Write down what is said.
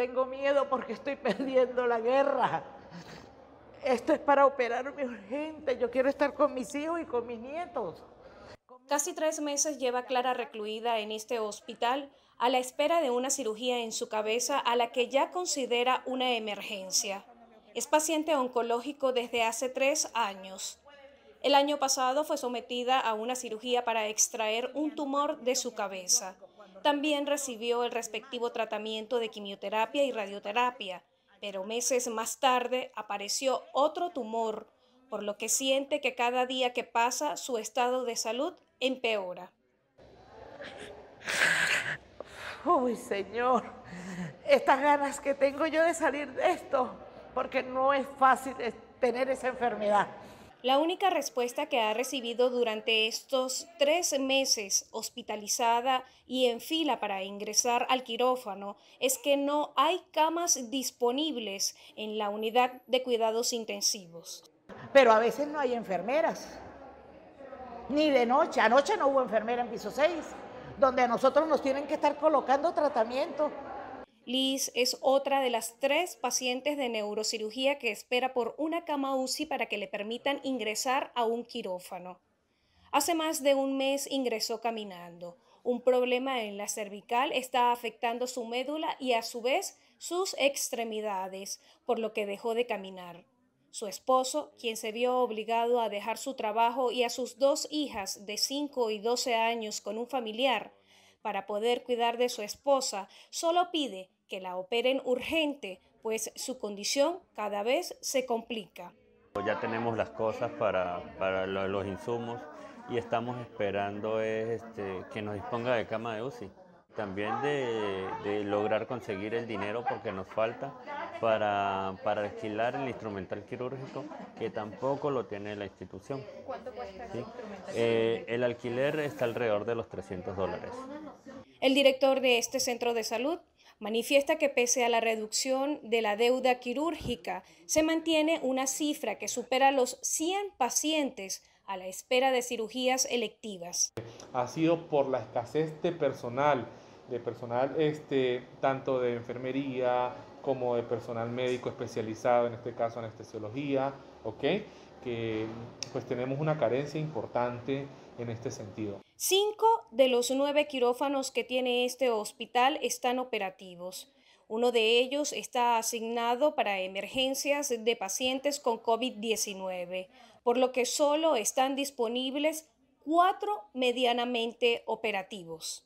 Tengo miedo porque estoy perdiendo la guerra. Esto es para operarme urgente. Yo quiero estar con mis hijos y con mis nietos. Casi tres meses lleva Clara recluida en este hospital a la espera de una cirugía en su cabeza a la que ya considera una emergencia. Es paciente oncológico desde hace tres años. El año pasado fue sometida a una cirugía para extraer un tumor de su cabeza. También recibió el respectivo tratamiento de quimioterapia y radioterapia, pero meses más tarde apareció otro tumor, por lo que siente que cada día que pasa su estado de salud empeora. Uy, Señor, estas ganas que tengo yo de salir de esto, porque no es fácil eh, tener esa enfermedad. La única respuesta que ha recibido durante estos tres meses hospitalizada y en fila para ingresar al quirófano es que no hay camas disponibles en la unidad de cuidados intensivos. Pero a veces no hay enfermeras, ni de noche. Anoche no hubo enfermera en piso 6, donde a nosotros nos tienen que estar colocando tratamiento. Liz es otra de las tres pacientes de neurocirugía que espera por una cama UCI para que le permitan ingresar a un quirófano. Hace más de un mes ingresó caminando. Un problema en la cervical está afectando su médula y a su vez sus extremidades, por lo que dejó de caminar. Su esposo, quien se vio obligado a dejar su trabajo y a sus dos hijas de 5 y 12 años con un familiar para poder cuidar de su esposa, solo pide que la operen urgente, pues su condición cada vez se complica. Ya tenemos las cosas para, los insumos y estamos esperando este, que nos disponga de cama de UCI. También de, lograr conseguir el dinero porque nos falta para, para, alquilar el instrumental quirúrgico que tampoco lo tiene la institución. ¿Cuánto cuesta el instrumental? Eh, el alquiler está alrededor de los 300 dólares. El director de este centro de salud manifiesta que pese a la reducción de la deuda quirúrgica, se mantiene una cifra que supera los 100 pacientes a la espera de cirugías electivas. Ha sido por la escasez de personal, de personal este, tanto de enfermería como de personal médico especializado, en este caso anestesiología, que pues tenemos una carencia importante en este sentido. Cinco de los nueve quirófanos que tiene este hospital están operativos. Uno de ellos está asignado para emergencias de pacientes con COVID-19, por lo que solo están disponibles cuatro medianamente operativos.